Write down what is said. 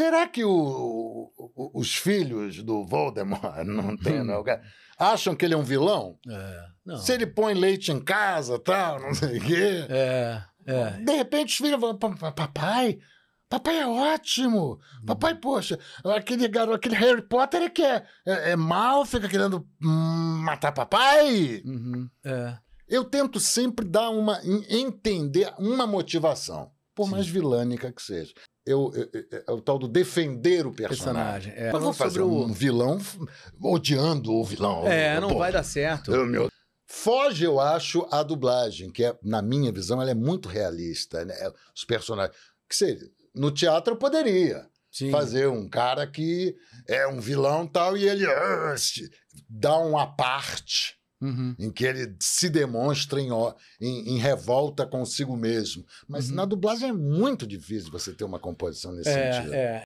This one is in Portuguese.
Será que o, o, os filhos do Voldemort não tem, lugar é hum. acham que ele é um vilão? É, Se ele põe leite em casa, tal, não sei o quê. É, é. De repente os filhos vão, papai, Papai é ótimo! Hum. Papai, poxa, aquele garoto, aquele Harry Potter é que é, é, é mal, fica querendo hum, matar papai. Uhum, é. Eu tento sempre dar uma. entender uma motivação por Sim. mais vilânica que seja. Eu, eu, eu, é o tal do defender o personagem. personagem é. Mas vou fazer um o... vilão odiando o vilão. É, não Pô, vai dar certo. Meu... Foge, eu acho, a dublagem, que é, na minha visão ela é muito realista. Né? É, os personagens. Que seja, no teatro eu poderia. Sim. fazer um cara que é um vilão tal e ele ah, dá uma parte uhum. em que ele se demonstra em, em, em revolta consigo mesmo. Mas uhum. na dublagem é muito difícil você ter uma composição nesse é, sentido. É.